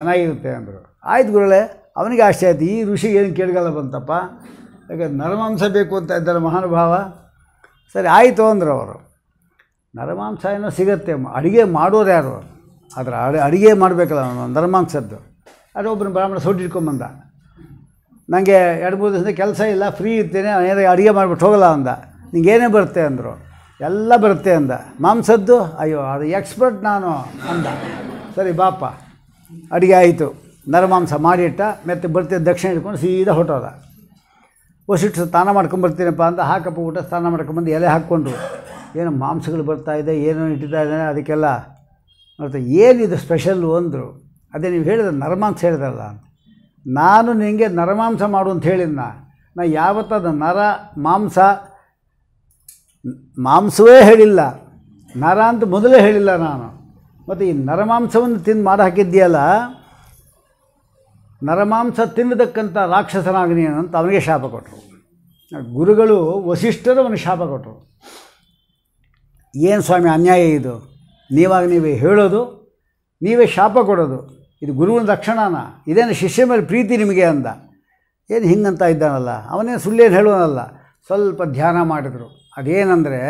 ಚೆನ್ನಾಗಿರುತ್ತೆ ಅಂದರು ಆಯ್ತು ಗುರುಳೆ ಅವನಿಗೆ ಆಶ್ಚರ್ಯ ಆಯ್ತು ಈ ಋಷಿಗೆ ಏನು ಕೇಳಗಲ್ಲ ಬಂತಪ್ಪ ಯಾಕೆ ನರಮಾಂಸ ಬೇಕು ಅಂತ ಇದ್ದಾರೆ ಮಹಾನುಭಾವ ಸರಿ ಆಯಿತು ಅಂದರು ಅವರು ನರಮಾಂಸ ಏನೋ ಸಿಗುತ್ತೆ ಅಡುಗೆ ಮಾಡೋರು ಯಾರು ಅದರ ಅಡು ಅಡುಗೆ ಮಾಡಬೇಕಲ್ಲ ಅವನು ನರಮಾಂಸದ್ದು ಅದು ಒಬ್ಬರು ಬ್ರಾಹ್ಮಣ ಇಟ್ಕೊಂಬಂದ ನನಗೆ ಎರಡು ಮೂರು ದಿವಸದಿಂದ ಕೆಲಸ ಇಲ್ಲ ಫ್ರೀ ಇರ್ತೇನೆ ಏನಾರ ಅಡುಗೆ ಮಾಡಿಬಿಟ್ಟು ಹೋಗಲ್ಲ ಅಂದ ನಿಂಗೇನೇ ಬರುತ್ತೆ ಅಂದರು ಎಲ್ಲ ಬರುತ್ತೆ ಅಂದ ಮಾಂಸದ್ದು ಅಯ್ಯೋ ಅದು ಎಕ್ಸ್ಪರ್ಟ್ ನಾನು ಅಂದ ಸರಿ ಬಾಪ ಅಡುಗೆ ಆಯಿತು ನರಮಾಂಸ ಮಾಡಿಟ್ಟ ಮತ್ತೆ ಬರ್ತೀನಿ ದಕ್ಷಿಣ ಇಟ್ಕೊಂಡು ಸೀದಾ ಹೊಟ್ಟೋದ ಒಸಿಟ್ಟು ಸ್ನಾನ ಮಾಡ್ಕೊಂಬರ್ತೀನಪ್ಪ ಅಂತ ಹಾಕಪ್ಪ ಊಟ ಸ್ನಾನ ಮಾಡ್ಕೊಂಬಂದು ಎಲೆ ಹಾಕ್ಕೊಂಡ್ರು ಏನು ಮಾಂಸಗಳು ಬರ್ತಾಯಿದೆ ಏನೋ ಇಟ್ಟಿದ್ದಾ ಇದ್ದಾನೆ ಅದಕ್ಕೆಲ್ಲ ಮತ್ತು ಏನಿದು ಸ್ಪೆಷಲ್ಲು ಅಂದರು ಅದೇ ನೀವು ಹೇಳಿದ ನರಮಾಂಸ ಹೇಳಿದಲ್ಲ ನಾನು ನಿನಗೆ ನರಮಾಂಸ ಮಾಡು ಅಂತ ಹೇಳಿದ್ನ ನಾ ಯಾವತ್ತದ ನರ ಮಾಂಸ ಮಾಂಸವೇ ಹೇಳಿಲ್ಲ ನರ ಅಂತ ಮೊದಲೇ ಹೇಳಿಲ್ಲ ನಾನು ಮತ್ತು ಈ ನರಮಾಂಸವನ್ನು ತಿಂದು ಮಾಡ ಹಾಕಿದ್ದೀಯಲ್ಲ ನರಮಾಂಸ ತಿನ್ನತಕ್ಕಂಥ ರಾಕ್ಷಸನಾಗ್ನಿ ಅಂತ ಅವನಿಗೆ ಶಾಪ ಕೊಟ್ಟರು ಗುರುಗಳು ವಸಿಷ್ಠರು ಅವನಿಗೆ ಶಾಪ ಕೊಟ್ಟರು ಏನು ಸ್ವಾಮಿ ಅನ್ಯಾಯ ಇದು ನೀವಾಗ ನೀವೇ ಹೇಳೋದು ನೀವೇ ಶಾಪ ಕೊಡೋದು ಇದು ಗುರುವಿನ ರಕ್ಷಣಾನ ಇದೇನು ಶಿಷ್ಯ ಮೇಲೆ ಪ್ರೀತಿ ನಿಮಗೆ ಅಂದ ಏನು ಹಿಂಗಂತ ಇದ್ದಾನಲ್ಲ ಅವನೇನು ಸುಳ್ಳೇನು ಹೇಳೋನಲ್ಲ ಸ್ವಲ್ಪ ಧ್ಯಾನ ಮಾಡಿದರು ಅದೇನಂದರೆ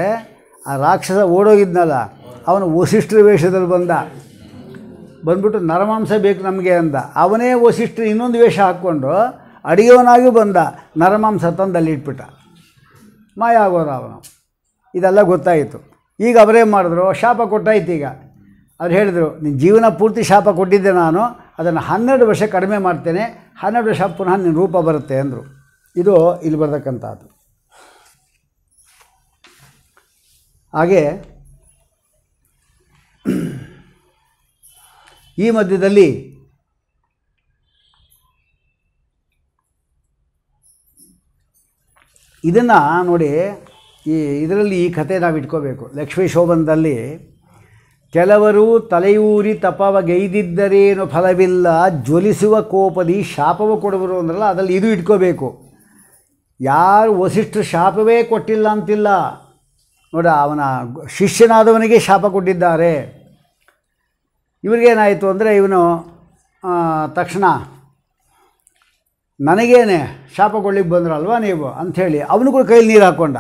ಆ ರಾಕ್ಷಸ ಓಡೋಗಿದ್ನಲ್ಲ ಅವನು ವಸಿಷ್ಠರ ವೇಷದಲ್ಲಿ ಬಂದ ಬಂದ್ಬಿಟ್ಟು ನರಮಾಂಸ ಬೇಕು ನಮಗೆ ಅಂದ ಅವನೇ ವಸಿಷ್ಠರು ಇನ್ನೊಂದು ವೇಷ ಹಾಕ್ಕೊಂಡು ಅಡಿಗೆವನಾಗಿ ಬಂದ ನರಮಾಂಸ ತಂದಲ್ಲಿ ಇಟ್ಬಿಟ್ಟ ಮಾಯ ಆಗೋರು ಅವನು ಇದೆಲ್ಲ ಗೊತ್ತಾಯಿತು ಈಗ ಅವರೇನು ಮಾಡಿದ್ರು ಶಾಪ ಕೊಟ್ಟಾಯ್ತು ಈಗ ಅವ್ರು ಹೇಳಿದರು ನಿನ್ನ ಜೀವನ ಪೂರ್ತಿ ಶಾಪ ಕೊಟ್ಟಿದ್ದೆ ನಾನು ಅದನ್ನು ಹನ್ನೆರಡು ವರ್ಷ ಕಡಿಮೆ ಮಾಡ್ತೇನೆ ಹನ್ನೆರಡು ವರ್ಷ ಪುನಃ ನಿನ್ನ ರೂಪ ಬರುತ್ತೆ ಅಂದರು ಇದು ಇಲ್ಲಿ ಬರತಕ್ಕಂಥದ್ದು ಹಾಗೆ ಈ ಮಧ್ಯದಲ್ಲಿ ಇದನ್ನು ನೋಡಿ ಈ ಇದರಲ್ಲಿ ಈ ಕಥೆ ನಾವು ಇಟ್ಕೋಬೇಕು ಲಕ್ಷ್ಮೀ ಶೋಭನದಲ್ಲಿ ಕೆಲವರು ತಲೆಯೂರಿ ತಪವಗೈದಿದ್ದರೇನು ಫಲವಿಲ್ಲ ಜ್ವಲಿಸುವ ಕೋಪದಿ ಶಾಪವ ಕೊಡುವರು ಅಂದ್ರಲ್ಲ ಅದರಲ್ಲಿ ಇದು ಇಟ್ಕೋಬೇಕು ಯಾರು ವಸಿಷ್ಠ ಶಾಪವೇ ಕೊಟ್ಟಿಲ್ಲ ಅಂತಿಲ್ಲ ನೋಡ ಅವನ ಶಿಷ್ಯನಾದವನಿಗೆ ಶಾಪ ಕೊಟ್ಟಿದ್ದಾರೆ ಇವ್ರಿಗೇನಾಯಿತು ಅಂದರೆ ಇವನು ತಕ್ಷಣ ನನಗೇನೆ ಶಾಪ ಕೊಡ್ಲಿಕ್ಕೆ ಬಂದ್ರಲ್ವಾ ನೀವು ಅಂಥೇಳಿ ಅವನು ಕೂಡ ಕೈಲಿ ನೀರು ಹಾಕ್ಕೊಂಡ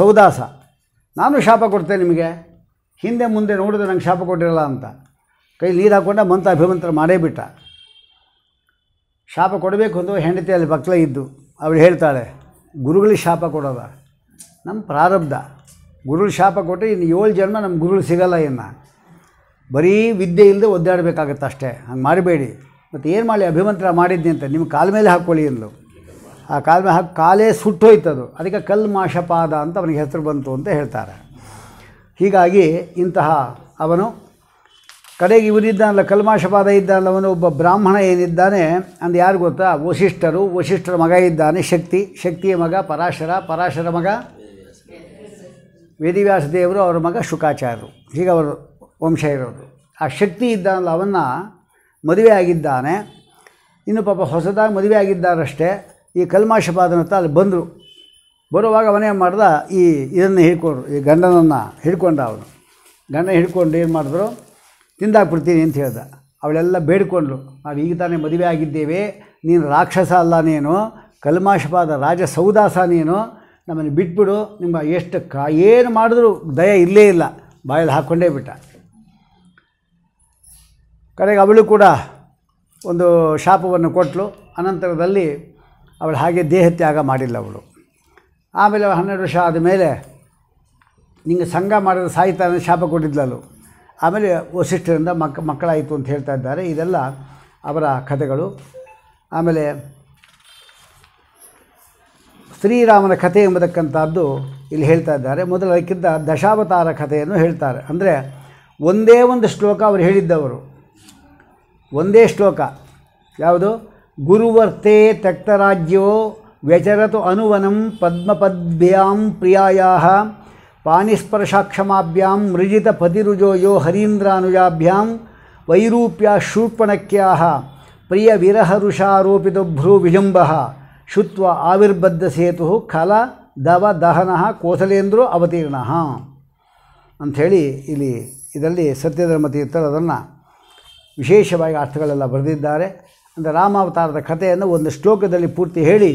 ಸೌದಾಸ ನಾನು ಶಾಪ ಕೊಡ್ತೇನೆ ನಿಮಗೆ ಹಿಂದೆ ಮುಂದೆ ನೋಡಿದ್ರೆ ನಂಗೆ ಶಾಪ ಕೊಟ್ಟಿರಲ್ಲ ಅಂತ ಕೈಲಿ ನೀರು ಹಾಕ್ಕೊಂಡ ಮಂತ್ರ ಅಭಿಮಂತ್ರ ಮಾಡೇ ಬಿಟ್ಟ ಶಾಪ ಕೊಡಬೇಕು ಅಂತ ಹೆಂಡತಿಯಲ್ಲಿ ಬಕ್ಲ ಇದ್ದು ಅವಳು ಹೇಳ್ತಾಳೆ ಗುರುಗಳಿಗೆ ಶಾಪ ಕೊಡೋದ ನಮ್ಮ ಪ್ರಾರಬ್ಧ ಗುರು ಶಾಪ ಕೊಟ್ಟರೆ ಇನ್ನು ಏಳು ಜನ್ಮ ನಮ್ಮ ಗುರುಗಳು ಸಿಗಲ್ಲ ಇನ್ನು ಬರೀ ವಿದ್ಯೆ ಇಲ್ಲದೆ ಒದ್ದಾಡಬೇಕಾಗತ್ತೆ ಅಷ್ಟೇ ಹಂಗೆ ಮಾಡಬೇಡಿ ಮತ್ತು ಏನು ಮಾಡಿ ಅಭಿಮಂತ್ರ ಮಾಡಿದ್ನಿ ಅಂತ ನಿಮ್ಮ ಕಾಲ ಮೇಲೆ ಹಾಕ್ಕೊಳ್ಳಿ ಇಂದು ಆ ಕಾಲ ಮೇಲೆ ಹಾಕಿ ಕಾಲೇ ಸುಟ್ಟೋಯ್ತದು ಅದಕ್ಕೆ ಕಲ್ಲು ಮಾಷಪಾದ ಅಂತ ಅವನಿಗೆ ಹೆಸರು ಬಂತು ಅಂತ ಹೇಳ್ತಾರೆ ಹೀಗಾಗಿ ಇಂತಹ ಅವನು ಕಡೆಗೆ ಇವನಿದ್ದಾನಲ್ಲ ಕಲ್ಮಾಷಪಾದ ಇದ್ದಾನಲ್ಲ ಅವನು ಒಬ್ಬ ಬ್ರಾಹ್ಮಣ ಏನಿದ್ದಾನೆ ಅಂದು ಯಾರು ಗೊತ್ತಾ ವಶಿಷ್ಠರು ವಶಿಷ್ಠರ ಮಗ ಇದ್ದಾನೆ ಶಕ್ತಿ ಶಕ್ತಿಯ ಮಗ ಪರಾಶರ ಪರಾಶರ ಮಗ ವೇದಿವ್ಯಾಸ ದೇವರು ಅವರ ಮಗ ಶುಕಾಚಾರ್ಯರು ಈಗ ಅವರು ವಂಶ ಇರೋದು ಆ ಶಕ್ತಿ ಇದ್ದಾನಲ್ಲ ಅವನ್ನು ಮದುವೆ ಆಗಿದ್ದಾನೆ ಇನ್ನು ಪಾಪ ಹೊಸದಾಗಿ ಮದುವೆ ಆಗಿದ್ದಾರಷ್ಟೇ ಈ ಕಲ್ಮಾಷಪಾದನತ್ತ ಅಲ್ಲಿ ಬಂದರು ಬರುವಾಗ ಅವನೇ ಮಾಡ್ದ ಈ ಇದನ್ನು ಹಿಡ್ಕೊಂಡ್ರು ಈ ಗಂಡನನ್ನು ಹಿಡ್ಕೊಂಡ ಅವನು ಗಂಡ ಹಿಡ್ಕೊಂಡು ಏನು ಮಾಡಿದ್ರು ತಿಂದಾಕ್ಬಿಡ್ತೀನಿ ಅಂತ ಹೇಳ್ದ ಅವಳೆಲ್ಲ ಬೇಡಿಕೊಂಡ್ರು ನಾವು ಈಗ ತಾನೇ ಮದುವೆ ಆಗಿದ್ದೇವೆ ನೀನು ರಾಕ್ಷಸ ಅಲ್ಲ ನೀನು ಕಲ್ಮಾಶಪಾದ ರಾಜ ಸೌದಾಸ ನೀನು ನಮ್ಮನ್ನು ಬಿಟ್ಬಿಡು ನಿಮ್ಮ ಎಷ್ಟು ಕ ಏನು ಮಾಡಿದ್ರೂ ದಯ ಇಲ್ಲೇ ಇಲ್ಲ ಬಾಯಲ್ಲಿ ಹಾಕ್ಕೊಂಡೇ ಬಿಟ್ಟ ಕಡೆಗೆ ಅವಳು ಕೂಡ ಒಂದು ಶಾಪವನ್ನು ಕೊಟ್ಟಳು ಅನಂತರದಲ್ಲಿ ಅವಳು ಹಾಗೆ ದೇಹ ತ್ಯಾಗ ಮಾಡಿಲ್ಲ ಅವಳು ಆಮೇಲೆ ಹನ್ನೆರಡು ವರ್ಷ ಆದ ಮೇಲೆ ನಿಂಗೆ ಸಂಘ ಮಾಡಿದ ಅಂದರೆ ಶಾಪ ಕೊಟ್ಟಿದ್ಲಲ್ಲು ಆಮೇಲೆ ವಸಿಷ್ಠರಿಂದ ಮಕ್ ಮಕ್ಕಳಾಯಿತು ಅಂತ ಹೇಳ್ತಾ ಇದ್ದಾರೆ ಇದೆಲ್ಲ ಅವರ ಕಥೆಗಳು ಆಮೇಲೆ ಶ್ರೀರಾಮನ ಕಥೆ ಎಂಬತಕ್ಕಂಥದ್ದು ಇಲ್ಲಿ ಹೇಳ್ತಾ ಇದ್ದಾರೆ ಮೊದಲು ಅದಕ್ಕಿಂತ ದಶಾವತಾರ ಕಥೆಯನ್ನು ಹೇಳ್ತಾರೆ ಅಂದರೆ ಒಂದೇ ಒಂದು ಶ್ಲೋಕ ಅವರು ಹೇಳಿದ್ದವರು ಒಂದೇ ಶ್ಲೋಕ ಯಾವುದು ಗುರುವರ್ತೆ ತಕ್ತರಾಜ್ಯೋ ವ್ಯಚರತು ಅನುವನಂ ಪದ್ಮಪದ್ಭ್ಯಾಂ ಪ್ರಿಯಾಯಾಹ ಪಾನಿಸ್ಪರ್ಶಾಕ್ಷಮಾಭ್ಯಾಂ ಮೃಜಿತ ಪತಿರುಜೋ ಯೋ ಹರೀಂದ್ರಾನುಜಾಭ್ಯಾಂ ವೈರೂಪ್ಯ ಶೂರ್ಪಣಕ್ಯಾ ಪ್ರಿಯ ವಿರಹರುಷಾರೋಪಿತ ಭ್ರೂ ಶುತ್ವ ಆವಿರ್ಬದ್ಧ ಸೇತು ಖಲ ದವ ದಹನ ಕೋಸಲೇಂದ್ರೋ ಅವತೀರ್ಣ ಅಂಥೇಳಿ ಇಲ್ಲಿ ಇದರಲ್ಲಿ ಸತ್ಯಧರ್ಮ ತೀರ್ಥರು ಅದನ್ನು ವಿಶೇಷವಾಗಿ ಅರ್ಥಗಳೆಲ್ಲ ಬರೆದಿದ್ದಾರೆ ಅಂದರೆ ರಾಮಾವತಾರದ ಕಥೆಯನ್ನು ಒಂದು ಶ್ಲೋಕದಲ್ಲಿ ಪೂರ್ತಿ ಹೇಳಿ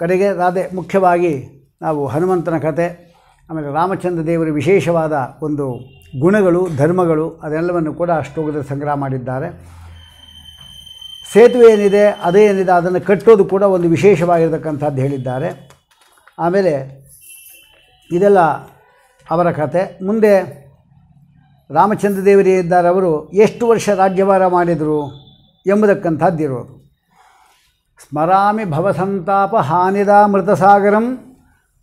ಕಡೆಗೆ ರಾಧೆ ಮುಖ್ಯವಾಗಿ ನಾವು ಹನುಮಂತನ ಕತೆ ಆಮೇಲೆ ರಾಮಚಂದ್ರ ದೇವರ ವಿಶೇಷವಾದ ಒಂದು ಗುಣಗಳು ಧರ್ಮಗಳು ಅದೆಲ್ಲವನ್ನು ಕೂಡ ಶ್ಲೋಕದಲ್ಲಿ ಸಂಗ್ರಹ ಮಾಡಿದ್ದಾರೆ ಸೇತುವೆ ಏನಿದೆ ಅದೇ ಏನಿದೆ ಅದನ್ನು ಕಟ್ಟೋದು ಕೂಡ ಒಂದು ವಿಶೇಷವಾಗಿರತಕ್ಕಂಥದ್ದು ಹೇಳಿದ್ದಾರೆ ಆಮೇಲೆ ಇದೆಲ್ಲ ಅವರ ಕತೆ ಮುಂದೆ ರಾಮಚಂದ್ರ ಇದ್ದಾರವರು ಎಷ್ಟು ವರ್ಷ ರಾಜ್ಯಭಾರ ಮಾಡಿದರು ಎಂಬುದಕ್ಕಂಥದ್ದಿರೋದು ಸ್ಮರಾಮಿ ಭವಸಂತಾಪ ಹಾನಿದಾ ಮೃತಸಾಗರಂ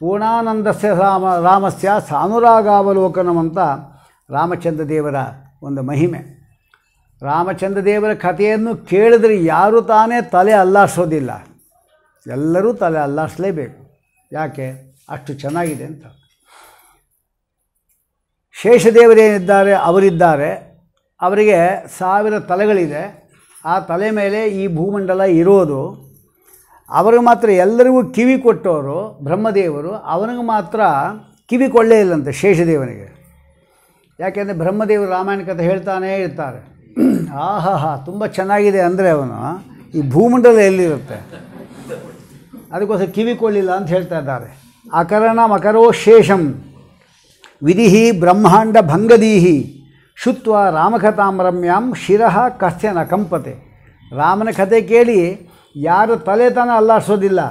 ಪೂರ್ಣಾನಂದಸ್ಯ ರಾಮ ರಾಮಸ್ಯ ಸಾನುರಾಗಾವಲೋಕನಂ ಅಂತ ರಾಮಚಂದ್ರ ದೇವರ ಒಂದು ಮಹಿಮೆ ರಾಮಚಂದ್ರ ದೇವರ ಕಥೆಯನ್ನು ಕೇಳಿದ್ರೆ ಯಾರೂ ತಾನೇ ತಲೆ ಅಲ್ಲಾಡಿಸೋದಿಲ್ಲ ಎಲ್ಲರೂ ತಲೆ ಅಲ್ಲಾಡಿಸಲೇಬೇಕು ಯಾಕೆ ಅಷ್ಟು ಚೆನ್ನಾಗಿದೆ ಅಂತ ಶೇಷದೇವರೇನಿದ್ದಾರೆ ಅವರಿದ್ದಾರೆ ಅವರಿಗೆ ಸಾವಿರ ತಲೆಗಳಿದೆ ಆ ತಲೆ ಮೇಲೆ ಈ ಭೂಮಂಡಲ ಇರೋದು ಅವ್ರಿಗೆ ಮಾತ್ರ ಎಲ್ಲರಿಗೂ ಕಿವಿ ಕೊಟ್ಟವರು ಬ್ರಹ್ಮದೇವರು ಅವನಿಗೆ ಮಾತ್ರ ಕಿವಿ ಕೊಳ್ಳೇ ಇಲ್ಲಂತೆ ಶೇಷದೇವನಿಗೆ ಯಾಕೆಂದರೆ ಬ್ರಹ್ಮದೇವರು ರಾಮಾಯಣ ಕಥೆ ಹೇಳ್ತಾನೇ ಇರ್ತಾರೆ ಆಹಾ ಹಾ ತುಂಬ ಚೆನ್ನಾಗಿದೆ ಅಂದರೆ ಅವನು ಈ ಭೂಮಂಡಲ ಎಲ್ಲಿರುತ್ತೆ ಅದಕ್ಕೋಸ್ಕರ ಕಿವಿಕೊಳ್ಳಿಲ್ಲ ಅಂತ ಹೇಳ್ತಾ ಇದ್ದಾರೆ ಅಕರಣ ಮಕರೋ ಶೇಷಂ ವಿಧಿಹಿ ಬ್ರಹ್ಮಾಂಡ ಭಂಗದೀಹಿ ಶುತ್ವ ರಾಮಕಥಾಮ್ರಮ್ಯಾಂ ಶಿರಹ ಕಸ್ಯನ ಕಂಪತೆ ರಾಮನ ಕಥೆ ಕೇಳಿ ಯಾರು ತಲೆತನ ಅಲ್ಲಾಡಿಸೋದಿಲ್ಲ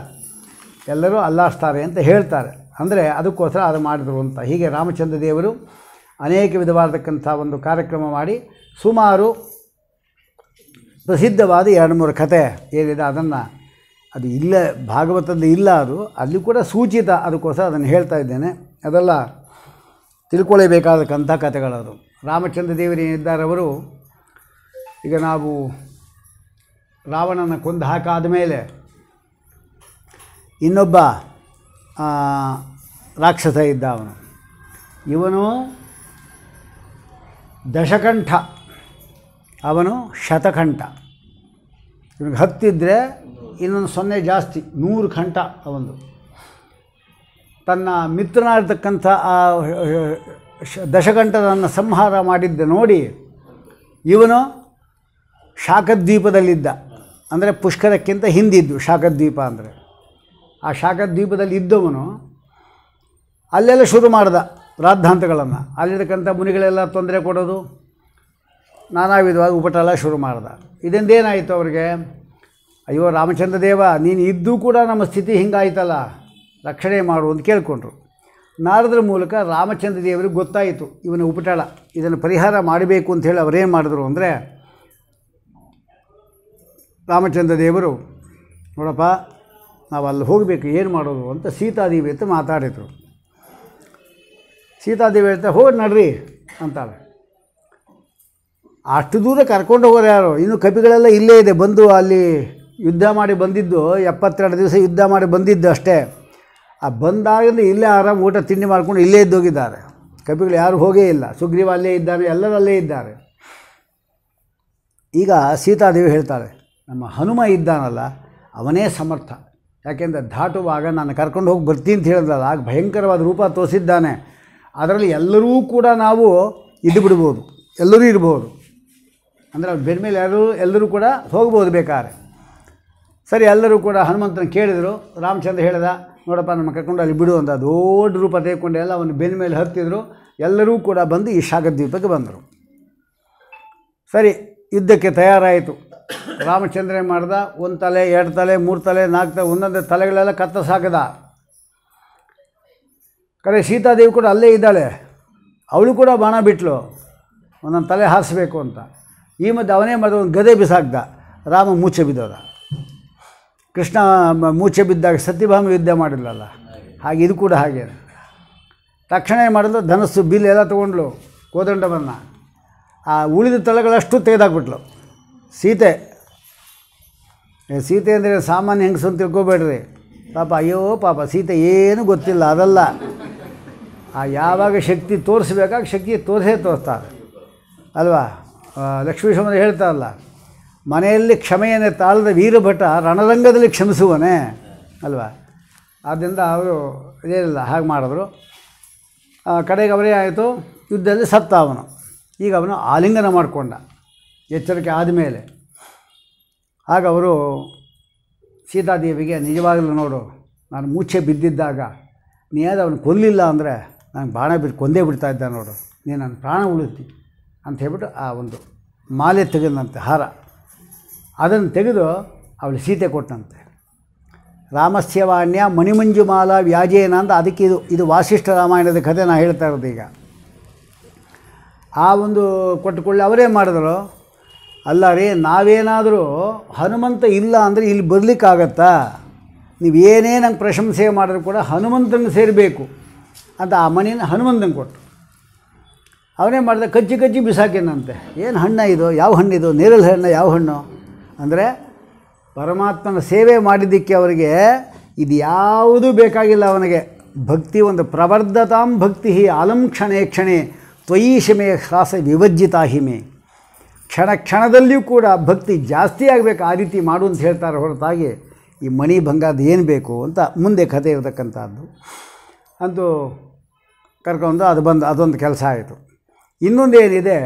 ಎಲ್ಲರೂ ಅಲ್ಲಾಡಿಸ್ತಾರೆ ಅಂತ ಹೇಳ್ತಾರೆ ಅಂದರೆ ಅದಕ್ಕೋಸ್ಕರ ಅದು ಮಾಡಿದ್ರು ಅಂತ ಹೀಗೆ ರಾಮಚಂದ್ರ ದೇವರು ಅನೇಕ ವಿಧವಾದಕ್ಕಂಥ ಒಂದು ಕಾರ್ಯಕ್ರಮ ಮಾಡಿ ಸುಮಾರು ಪ್ರಸಿದ್ಧವಾದ ಎರಡು ಮೂರು ಕತೆ ಏನಿದೆ ಅದನ್ನು ಅದು ಇಲ್ಲ ಭಾಗವತದ ಇಲ್ಲ ಅದು ಅಲ್ಲಿ ಕೂಡ ಸೂಚಿತ ಅದಕ್ಕೋಸ್ಕರ ಅದನ್ನು ಹೇಳ್ತಾ ಇದ್ದೇನೆ ಅದೆಲ್ಲ ತಿಳ್ಕೊಳ್ಳೇಬೇಕಾದಕ್ಕಂಥ ಕಥೆಗಳದು ರಾಮಚಂದ್ರ ದೇವರು ಏನಿದ್ದಾರವರು ಈಗ ನಾವು ರಾವಣನ ಕೊಂದು ಹಾಕಾದ ಮೇಲೆ ಇನ್ನೊಬ್ಬ ರಾಕ್ಷಸ ಇದ್ದ ಅವನು ಇವನು ದಶಕಂಠ ಅವನು ಶತಖಂಠ ಇವನಿಗೆ ಹತ್ತಿದ್ರೆ ಇನ್ನೊಂದು ಸೊನ್ನೆ ಜಾಸ್ತಿ ನೂರು ಕಂಠ ಅವನು ತನ್ನ ಮಿತ್ರನಾಗಿರ್ತಕ್ಕಂಥ ಆ ದಶಕಂಠನನ್ನು ಸಂಹಾರ ಮಾಡಿದ್ದ ನೋಡಿ ಇವನು ಶಾಖದ್ವೀಪದಲ್ಲಿದ್ದ ಅಂದರೆ ಪುಷ್ಕರಕ್ಕಿಂತ ಹಿಂದಿದ್ದು ಶಾಖದ್ವೀಪ ಅಂದರೆ ಆ ಶಾಖದ್ವೀಪದಲ್ಲಿ ಇದ್ದವನು ಅಲ್ಲೆಲ್ಲ ಶುರು ಮಾಡ್ದ ರಾದ್ಧಾಂತಗಳನ್ನು ಅಲ್ಲಿರ್ತಕ್ಕಂಥ ಮುನಿಗಳೆಲ್ಲ ತೊಂದರೆ ಕೊಡೋದು ನಾನಾ ವಿಧವಾದ ಉಪಟಳ ಶುರು ಮಾಡ್ದೆ ಇದೊಂದೇನಾಯಿತು ಅವ್ರಿಗೆ ಅಯ್ಯೋ ರಾಮಚಂದ್ರ ದೇವ ನೀನು ಇದ್ದೂ ಕೂಡ ನಮ್ಮ ಸ್ಥಿತಿ ಹಿಂಗಾಯ್ತಲ್ಲ ರಕ್ಷಣೆ ಮಾಡು ಅಂತ ಕೇಳಿಕೊಂಡ್ರು ನಾರದ್ರ ಮೂಲಕ ರಾಮಚಂದ್ರ ದೇವರಿಗೆ ಗೊತ್ತಾಯಿತು ಇವನ ಉಪಟಳ ಇದನ್ನು ಪರಿಹಾರ ಮಾಡಬೇಕು ಅಂಥೇಳಿ ಅವರೇನು ಮಾಡಿದ್ರು ಅಂದರೆ ರಾಮಚಂದ್ರ ದೇವರು ನೋಡಪ್ಪ ನಾವು ಅಲ್ಲಿ ಹೋಗಬೇಕು ಏನು ಮಾಡೋದು ಅಂತ ಸೀತಾದೇವಿ ಅಂತ ಮಾತಾಡಿದರು ಸೀತಾದೇವಿ ಹೇಳ್ತಾ ಹೋಗಿ ನಡ್ರಿ ಅಂತಾಳೆ ಅಷ್ಟು ದೂರ ಕರ್ಕೊಂಡು ಹೋಗೋರು ಯಾರು ಇನ್ನು ಕಪಿಗಳೆಲ್ಲ ಇಲ್ಲೇ ಇದೆ ಬಂದು ಅಲ್ಲಿ ಯುದ್ಧ ಮಾಡಿ ಬಂದಿದ್ದು ಎಪ್ಪತ್ತೆರಡು ದಿವಸ ಯುದ್ಧ ಮಾಡಿ ಬಂದಿದ್ದು ಅಷ್ಟೇ ಆ ಬಂದಾಗಲಿ ಇಲ್ಲೇ ಆರಾಮ ಊಟ ತಿಂಡಿ ಮಾಡ್ಕೊಂಡು ಇಲ್ಲೇ ಇದ್ದೋಗಿದ್ದಾರೆ ಕಪಿಗಳು ಯಾರು ಹೋಗೇ ಇಲ್ಲ ಸುಗ್ರೀವ ಅಲ್ಲೇ ಇದ್ದಾರೆ ಎಲ್ಲರಲ್ಲೇ ಇದ್ದಾರೆ ಈಗ ಸೀತಾದೇವಿ ಹೇಳ್ತಾರೆ ನಮ್ಮ ಹನುಮ ಇದ್ದಾನಲ್ಲ ಅವನೇ ಸಮರ್ಥ ಯಾಕೆಂದರೆ ದಾಟುವಾಗ ನಾನು ಕರ್ಕೊಂಡು ಹೋಗಿ ಬರ್ತೀನಿ ಅಂತ ಹೇಳಿದ್ರಲ್ಲ ಆಗ ಭಯಂಕರವಾದ ರೂಪ ತೋರಿಸಿದ್ದಾನೆ ಅದರಲ್ಲಿ ಎಲ್ಲರೂ ಕೂಡ ನಾವು ಇದ್ದು ಬಿಡ್ಬೋದು ಎಲ್ಲರೂ ಇರ್ಬೋದು ಅಂದರೆ ಅವ್ರು ಬೆನ್ಮೇಲೆ ಮೇಲೆ ಯಾರು ಎಲ್ಲರೂ ಕೂಡ ಹೋಗ್ಬೋದು ಬೇಕಾದ್ರೆ ಸರಿ ಎಲ್ಲರೂ ಕೂಡ ಹನುಮಂತನ ಕೇಳಿದರು ರಾಮಚಂದ್ರ ಹೇಳಿದ ನೋಡಪ್ಪ ನಮ್ಮ ಕರ್ಕೊಂಡು ಅಲ್ಲಿ ಬಿಡು ಅಂತ ದೊಡ್ಡ ರೂಪ ತೆಗೆದುಕೊಂಡು ಎಲ್ಲ ಅವನು ಬೆನ್ನ ಮೇಲೆ ಹತ್ತಿದ್ರು ಎಲ್ಲರೂ ಕೂಡ ಬಂದು ಈ ದ್ವೀಪಕ್ಕೆ ಬಂದರು ಸರಿ ಯುದ್ಧಕ್ಕೆ ತಯಾರಾಯಿತು ರಾಮಚಂದ್ರ ಮಾಡಿದ ಮಾಡ್ದ ಒಂದು ತಲೆ ಎರಡು ತಲೆ ಮೂರು ತಲೆ ನಾಲ್ಕು ತಲೆ ಒಂದೊಂದು ತಲೆಗಳೆಲ್ಲ ಕತ್ತ ಸಾಕದ ಕಡೆ ಸೀತಾದೇವಿ ಕೂಡ ಅಲ್ಲೇ ಇದ್ದಾಳೆ ಅವಳು ಕೂಡ ಬಾಣ ಬಿಟ್ಲು ಒಂದೊಂದು ತಲೆ ಹಾರಿಸ್ಬೇಕು ಅಂತ ಈ ಮಧ್ಯೆ ಅವನೇ ಮಾಡಿದ ಒಂದು ಗದೆ ಬಿಸಾಕ್ದ ರಾಮ ಮೂಚೆ ಬಿದ್ದವರ ಕೃಷ್ಣ ಮೂಚೆ ಬಿದ್ದಾಗ ಸತ್ಯಭಾಮ ಯುದ್ಧ ಮಾಡಿಲ್ಲಲ್ಲ ಹಾಗೆ ಇದು ಕೂಡ ಹಾಗೆ ತಕ್ಷಣ ಏನು ಮಾಡಿದ್ಲು ಧನಸ್ಸು ಬಿಲ್ ಎಲ್ಲ ತೊಗೊಂಡ್ಲು ಕೋದಂಡವನ್ನು ಆ ಉಳಿದ ತಳಗಳಷ್ಟು ತೆಗೆದಾಕ್ಬಿಟ್ಲು ಸೀತೆ ಸೀತೆ ಅಂದರೆ ಸಾಮಾನ್ಯ ಹೆಂಗಸು ಅಂತ ತಿಳ್ಕೊಬೇಡ್ರಿ ಪಾಪ ಅಯ್ಯೋ ಪಾಪ ಸೀತೆ ಏನು ಗೊತ್ತಿಲ್ಲ ಅದಲ್ಲ ಆ ಯಾವಾಗ ಶಕ್ತಿ ತೋರಿಸ್ಬೇಕಾಗ ಶಕ್ತಿ ತೋರಿಸೇ ತೋರಿಸ್ತಾರೆ ಅಲ್ವಾ ಲಕ್ಷ್ಮೀ ಹೇಳ್ತಾ ಹೇಳ್ತಾರಲ್ಲ ಮನೆಯಲ್ಲಿ ಕ್ಷಮೆಯನ್ನೇ ತಾಳದ ವೀರಭಟ ರಣರಂಗದಲ್ಲಿ ಕ್ಷಮಿಸುವನೆ ಅಲ್ವಾ ಆದ್ದರಿಂದ ಅವರು ಇದೇನಿಲ್ಲ ಹಾಗೆ ಮಾಡಿದ್ರು ಕಡೆಗೆ ಅವರೇ ಆಯಿತು ಯುದ್ಧದಲ್ಲಿ ಸತ್ತ ಅವನು ಈಗ ಅವನು ಆಲಿಂಗನ ಮಾಡಿಕೊಂಡ ಎಚ್ಚರಿಕೆ ಆದಮೇಲೆ ಆಗ ಅವರು ಸೀತಾದೇವಿಗೆ ನಿಜವಾಗಲೂ ನೋಡು ನಾನು ಮೂಚೆ ಬಿದ್ದಿದ್ದಾಗ ನೀ ಯಾರು ಅವನು ಕೊಲ್ಲಿಲ್ಲ ಅಂದರೆ ನಾನು ಬಾಣ ಬಿಟ್ಟು ಕೊಂದೇ ಬಿಡ್ತಾ ಇದ್ದ ನೋಡು ನೀನು ನನ್ನ ಪ್ರಾಣ ಉಳಿಸ್ತೀನಿ ಅಂತ ಹೇಳ್ಬಿಟ್ಟು ಆ ಒಂದು ಮಾಲೆ ತೆಗೆದಂತೆ ಹಾರ ಅದನ್ನು ತೆಗೆದು ಅವಳು ಸೀತೆ ಕೊಟ್ಟಂತೆ ರಾಮಸ್ಯವಾಣ್ಯ ಮಣಿಮಂಜುಮಾಲ ವ್ಯಾಜೇನ ಅಂತ ಅದಕ್ಕೆ ಇದು ಇದು ವಾಸಿಷ್ಠ ರಾಮಾಯಣದ ಕಥೆ ನಾನು ಹೇಳ್ತಾ ಇರೋದು ಈಗ ಆ ಒಂದು ಕೊಟ್ಟುಕೊಳ್ಳಿ ಅವರೇ ಮಾಡಿದ್ರು ಅಲ್ಲ ರೀ ನಾವೇನಾದರೂ ಹನುಮಂತ ಇಲ್ಲ ಅಂದರೆ ಇಲ್ಲಿ ಬರಲಿಕ್ಕಾಗತ್ತಾ ನೀವೇನೇ ನಂಗೆ ಪ್ರಶಂಸೆ ಮಾಡಿದ್ರು ಕೂಡ ಹನುಮಂತನ ಸೇರಬೇಕು ಅಂತ ಆ ಮನೆಯನ್ನು ಹನುಮಂತನ ಕೊಟ್ಟರು ಅವನೇ ಮಾಡಿದೆ ಕಜ್ಜಿ ಕಜ್ಜಿ ಬಿಸಾಕಿನಂತೆ ಏನು ಹಣ್ಣ ಇದು ಯಾವ ಹಣ್ಣಿದು ನೇರಳೆ ಹಣ್ಣು ಯಾವ ಹಣ್ಣು ಅಂದರೆ ಪರಮಾತ್ಮನ ಸೇವೆ ಮಾಡಿದ್ದಕ್ಕೆ ಅವರಿಗೆ ಇದು ಯಾವುದೂ ಬೇಕಾಗಿಲ್ಲ ಅವನಿಗೆ ಭಕ್ತಿ ಒಂದು ಪ್ರವರ್ಧತಾಂ ಭಕ್ತಿ ಆಲಂ ಕ್ಷಣೇ ಕ್ಷಣೆ ತ್ವಯಿಷಮೆ ಶ್ವಾಸ ವಿಭಜಿತಾ ಹಿಮೆ ಕ್ಷಣ ಕ್ಷಣದಲ್ಲಿಯೂ ಕೂಡ ಭಕ್ತಿ ಜಾಸ್ತಿ ಆಗಬೇಕು ಆ ರೀತಿ ಮಾಡು ಅಂತ ಹೇಳ್ತಾರೆ ಹೊರತಾಗಿ ಈ ಮಣಿ ಭಂಗದ ಏನು ಬೇಕು ಅಂತ ಮುಂದೆ ಕಥೆ ಇರತಕ್ಕಂಥದ್ದು ಅಂತೂ ಕರ್ಕೊಂಡು ಅದು ಬಂದು ಅದೊಂದು ಕೆಲಸ ಆಯಿತು ಇನ್ನೊಂದು ಏನಿದೆ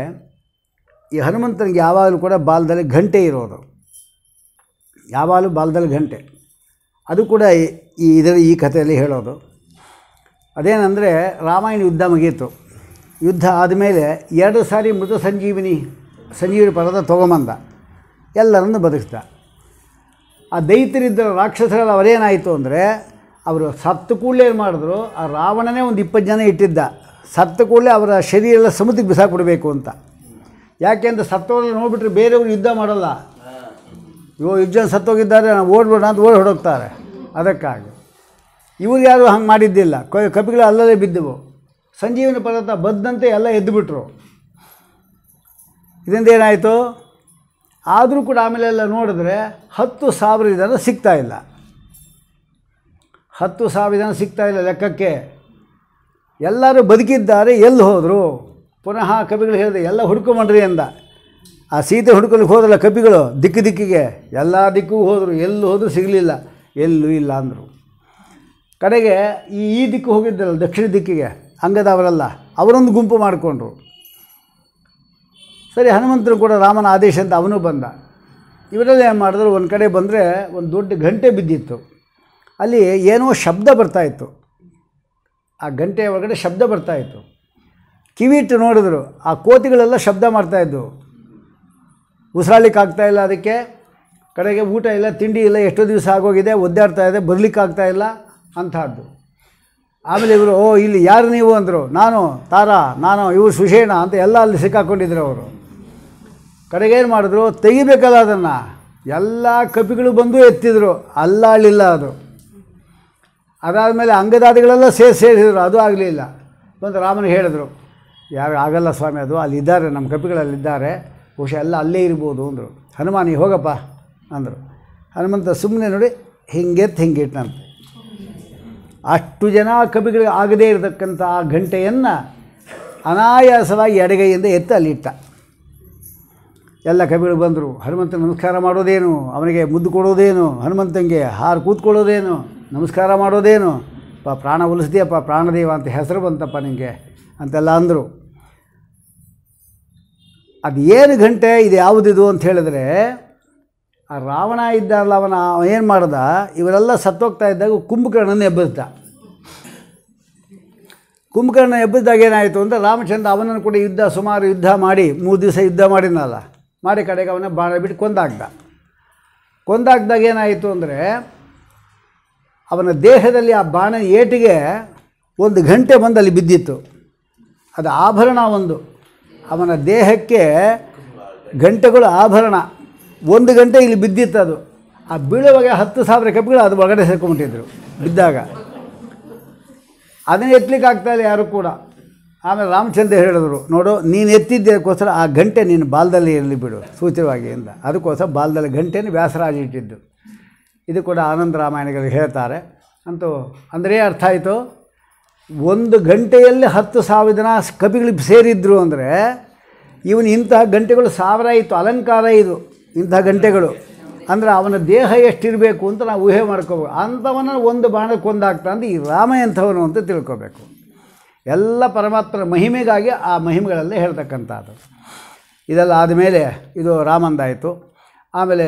ಈ ಹನುಮಂತನಿಗೆ ಯಾವಾಗಲೂ ಕೂಡ ಬಾಲದಲ್ಲಿ ಗಂಟೆ ಇರೋದು ಯಾವಾಗಲೂ ಬಾಲದಲ್ಲಿ ಗಂಟೆ ಅದು ಕೂಡ ಈ ಇದರ ಈ ಕಥೆಯಲ್ಲಿ ಹೇಳೋದು ಅದೇನಂದರೆ ರಾಮಾಯಣ ಯುದ್ಧ ಮುಗೀತು ಯುದ್ಧ ಆದಮೇಲೆ ಎರಡು ಸಾರಿ ಮೃತ ಸಂಜೀವಿನಿ ಸಂಜೀವಿನಿ ಪರ್ವತ ತೊಗೊಂಬಂದ ಎಲ್ಲರನ್ನು ಬದುಕಿಸ್ದ ಆ ದೈತ್ಯರಿದ್ದ ರಾಕ್ಷಸರಲ್ಲಿ ಅವರೇನಾಯಿತು ಅಂದರೆ ಅವರು ಸತ್ತು ಕೂಡಲೇ ಏನು ಮಾಡಿದ್ರು ಆ ರಾವಣನೇ ಒಂದು ಇಪ್ಪತ್ತು ಜನ ಇಟ್ಟಿದ್ದ ಸತ್ತ ಕೂಡಲೇ ಅವರ ಶರೀರ ಎಲ್ಲ ಸಮುದ್ರಕ್ಕೆ ಬಿಸಾಕ್ಬಿಡಬೇಕು ಅಂತ ಯಾಕೆಂದರೆ ಸತ್ತವರೆಲ್ಲ ನೋಡಿಬಿಟ್ರೆ ಬೇರೆಯವರು ಯುದ್ಧ ಮಾಡಲ್ಲ ಯೋ ಯುದ್ಧ ಸತ್ತೋಗಿದ್ದಾರೆ ನಾವು ಓಡ್ಬೋಣ ಅಂತ ಓಡಿ ಹೊಡೋಗ್ತಾರೆ ಅದಕ್ಕಾಗಿ ಇವ್ರು ಯಾರು ಹಂಗೆ ಮಾಡಿದ್ದಿಲ್ಲ ಕಪಿಗಳು ಅಲ್ಲದೆ ಬಿದ್ದವು ಸಂಜೀವನ ಪದಾರ್ಥ ಬದ್ದಂತೆ ಎಲ್ಲ ಎದ್ದುಬಿಟ್ರು ಇದರಿಂದ ಏನಾಯಿತು ಆದರೂ ಕೂಡ ಆಮೇಲೆಲ್ಲ ನೋಡಿದ್ರೆ ಹತ್ತು ಸಾವಿರ ಜನ ಸಿಗ್ತಾಯಿಲ್ಲ ಹತ್ತು ಸಾವಿರ ಜನ ಇಲ್ಲ ಲೆಕ್ಕಕ್ಕೆ ಎಲ್ಲರೂ ಬದುಕಿದ್ದಾರೆ ಎಲ್ಲಿ ಹೋದರು ಪುನಃ ಕವಿಗಳು ಹೇಳಿದೆ ಎಲ್ಲ ಹುಡ್ಕೊಂಬಂಡ್ರಿ ಅಂದ ಆ ಸೀತೆ ಹುಡುಕಲು ಹೋದಲ್ಲ ಕಪಿಗಳು ದಿಕ್ಕು ದಿಕ್ಕಿಗೆ ಎಲ್ಲ ದಿಕ್ಕಿಗೂ ಹೋದರು ಎಲ್ಲಿ ಹೋದರೂ ಸಿಗಲಿಲ್ಲ ಎಲ್ಲೂ ಇಲ್ಲ ಅಂದರು ಕಡೆಗೆ ಈ ಈ ದಿಕ್ಕು ಹೋಗಿದ್ದಲ್ಲ ದಕ್ಷಿಣ ದಿಕ್ಕಿಗೆ ಅಂಗದವರಲ್ಲ ಅವರೊಂದು ಗುಂಪು ಮಾಡಿಕೊಂಡ್ರು ಸರಿ ಹನುಮಂತರು ಕೂಡ ರಾಮನ ಆದೇಶ ಅಂತ ಅವನು ಬಂದ ಇವರೆಲ್ಲ ಏನು ಮಾಡಿದ್ರು ಒಂದು ಕಡೆ ಬಂದರೆ ಒಂದು ದೊಡ್ಡ ಗಂಟೆ ಬಿದ್ದಿತ್ತು ಅಲ್ಲಿ ಏನೋ ಶಬ್ದ ಬರ್ತಾಯಿತ್ತು ಆ ಗಂಟೆಯ ಒಳಗಡೆ ಶಬ್ದ ಬರ್ತಾಯಿತ್ತು ಕಿವಿಟ್ಟು ನೋಡಿದ್ರು ಆ ಕೋತಿಗಳೆಲ್ಲ ಶಬ್ದ ಮಾಡ್ತಾಯಿದ್ವು ಇಲ್ಲ ಅದಕ್ಕೆ ಕಡೆಗೆ ಊಟ ಇಲ್ಲ ತಿಂಡಿ ಇಲ್ಲ ಎಷ್ಟೋ ದಿವಸ ಆಗೋಗಿದೆ ಒದ್ದಾಡ್ತಾ ಇದೆ ಬರಲಿಕ್ಕಾಗ್ತಾ ಇಲ್ಲ ಅಂಥದ್ದು ಆಮೇಲೆ ಇವರು ಓ ಇಲ್ಲಿ ಯಾರು ನೀವು ಅಂದರು ನಾನು ತಾರಾ ನಾನು ಇವರು ಸುಷೇಣ ಅಂತ ಎಲ್ಲ ಅಲ್ಲಿ ಸಿಕ್ಕಾಕೊಂಡಿದ್ರು ಅವರು ಕಡೆಗೆ ಏನು ಮಾಡಿದ್ರು ತೆಗಿಬೇಕಲ್ಲ ಅದನ್ನು ಎಲ್ಲ ಕಪಿಗಳು ಬಂದು ಎತ್ತಿದ್ರು ಅಲ್ಲಾಳಿಲ್ಲ ಅದು ಮೇಲೆ ಅಂಗದಾದಿಗಳೆಲ್ಲ ಸೇರಿ ಸೇರಿಸಿದ್ರು ಅದು ಆಗಲಿಲ್ಲ ಬಂದು ರಾಮನ ಹೇಳಿದ್ರು ಯಾವ ಆಗಲ್ಲ ಸ್ವಾಮಿ ಅದು ಅಲ್ಲಿದ್ದಾರೆ ನಮ್ಮ ಕಪಿಗಳಲ್ಲಿದ್ದಾರೆ ಬಹುಶಃ ಎಲ್ಲ ಅಲ್ಲೇ ಇರ್ಬೋದು ಅಂದರು ಹನುಮಾನಿ ಹೋಗಪ್ಪ ಅಂದರು ಹನುಮಂತ ಸುಮ್ಮನೆ ನೋಡಿ ಹಿಂಗೆತ್ತು ಹಿಂಗಿಟ್ಟನಂತೆ ಅಷ್ಟು ಜನ ಕವಿಗಳಿಗೆ ಆಗದೇ ಇರತಕ್ಕಂಥ ಆ ಗಂಟೆಯನ್ನು ಅನಾಯಾಸವಾಗಿ ಎಡಗೈಯಿಂದ ಎತ್ತ ಅಲ್ಲಿಟ್ಟ ಎಲ್ಲ ಕವಿಗಳು ಬಂದರು ಹನುಮಂತ ನಮಸ್ಕಾರ ಮಾಡೋದೇನು ಅವನಿಗೆ ಮುದ್ದು ಕೊಡೋದೇನು ಹನುಮಂತಂಗೆ ಹಾರು ಕೂತ್ಕೊಳ್ಳೋದೇನು ನಮಸ್ಕಾರ ಮಾಡೋದೇನು ಪ ಪ್ರಾಣ ಉಲಿಸ್ದೆಯಪ್ಪ ಪ್ರಾಣದೇವ ಅಂತ ಹೆಸರು ಬಂತಪ್ಪ ನಿಮಗೆ ಅಂತೆಲ್ಲ ಅಂದರು ಅದು ಏನು ಗಂಟೆ ಇದು ಯಾವುದಿದು ಅಂತ ಹೇಳಿದ್ರೆ ಆ ರಾವಣ ಇದ್ದಲ್ಲ ಅವನ ಏನು ಮಾಡ್ದ ಇವರೆಲ್ಲ ಸತ್ತೋಗ್ತಾ ಇದ್ದಾಗ ಕುಂಭಕರ್ಣನ ಎಬ್ಬಿಸ್ದ ಕುಂಭಕರ್ಣ ಎಬ್ಬಿಸಿದಾಗ ಏನಾಯಿತು ಅಂತ ರಾಮಚಂದ್ರ ಅವನನ್ನು ಕೂಡ ಯುದ್ಧ ಸುಮಾರು ಯುದ್ಧ ಮಾಡಿ ಮೂರು ದಿವಸ ಯುದ್ಧ ಮಾಡಿದ್ನಲ್ಲ ಮಾಡಿ ಕಡೆಗೆ ಅವನ ಬಾಣ ಬಿಟ್ಟು ಕೊಂದಾಗ್ದ ಕೊಂದಾಗ್ದಾಗ ಏನಾಯಿತು ಅಂದರೆ ಅವನ ದೇಹದಲ್ಲಿ ಆ ಬಾಣ ಏಟಿಗೆ ಒಂದು ಗಂಟೆ ಬಂದಲ್ಲಿ ಬಿದ್ದಿತ್ತು ಅದು ಆಭರಣ ಒಂದು ಅವನ ದೇಹಕ್ಕೆ ಗಂಟೆಗಳು ಆಭರಣ ಒಂದು ಗಂಟೆ ಇಲ್ಲಿ ಬಿದ್ದಿತ್ತು ಅದು ಆ ಬೀಳುವಾಗ ಹತ್ತು ಸಾವಿರ ಕಪ್ಗಳು ಅದು ಒಳಗಡೆ ಸೇರ್ಕೊಂಡ್ಬಿಟ್ಟಿದ್ರು ಬಿದ್ದಾಗ ಅದನ್ನು ಎತ್ತಲಿಕ್ಕೆ ಇಲ್ಲ ಯಾರು ಕೂಡ ಆಮೇಲೆ ರಾಮಚಂದ್ರ ಹೇಳಿದ್ರು ನೋಡು ನೀನು ಎತ್ತಿದ್ದಕ್ಕೋಸ್ಕರ ಆ ಗಂಟೆ ನೀನು ಬಾಲದಲ್ಲಿ ಇರಲಿ ಬಿಡು ಸೂಚ್ಯವಾಗಿಂದ ಅಂತ ಅದಕ್ಕೋಸ್ಕರ ಬಾಲದಲ್ಲಿ ಗಂಟೆನ ವ್ಯಾಸರಾಜ ಇಟ್ಟಿದ್ದು ಇದು ಕೂಡ ಆನಂದ ರಾಮಾಯಣಗಳು ಹೇಳ್ತಾರೆ ಅಂತೂ ಅಂದರೆ ಅರ್ಥ ಆಯಿತು ಒಂದು ಗಂಟೆಯಲ್ಲಿ ಹತ್ತು ಸಾವಿರ ಜನ ಕವಿಗಳು ಸೇರಿದ್ರು ಅಂದರೆ ಇವನು ಇಂತಹ ಗಂಟೆಗಳು ಸಾವಿರ ಇತ್ತು ಅಲಂಕಾರ ಇದು ಇಂತಹ ಗಂಟೆಗಳು ಅಂದರೆ ಅವನ ದೇಹ ಎಷ್ಟಿರಬೇಕು ಅಂತ ನಾವು ಊಹೆ ಮಾಡ್ಕೋಬೇಕು ಅಂಥವನ್ನ ಒಂದು ಬಾಣಕ್ಕೆ ಅಂದರೆ ಈ ರಾಮ ಎಂಥವನು ಅಂತ ತಿಳ್ಕೋಬೇಕು ಎಲ್ಲ ಪರಮಾತ್ಮನ ಮಹಿಮೆಗಾಗಿ ಆ ಮಹಿಮೆಗಳಲ್ಲೇ ಹೇಳ್ತಕ್ಕಂಥದ್ದು ಇದೆಲ್ಲ ಆದಮೇಲೆ ಇದು ರಾಮಂದಾಯಿತು ಆಮೇಲೆ